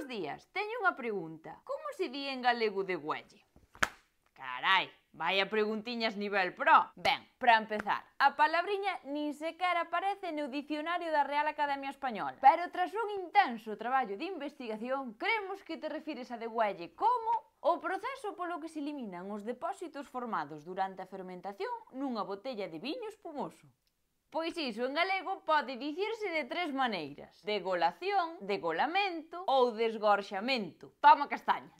Bos días, teño unha pregunta. Como se di en galego de guelle? Carai, a preguntiñas nivel pro. Ben, para empezar, a palabriña nin sequera aparece no dicionario da Real Academia Española. Pero tras un intenso traballo de investigación, cremos que te refires a de guelle como o proceso polo que se eliminan os depósitos formados durante a fermentación nunha botella de viño espumoso. Pois iso en galego pode dicirse de tres maneiras. Degolación, degolamento ou desgorxamento. Toma castaña.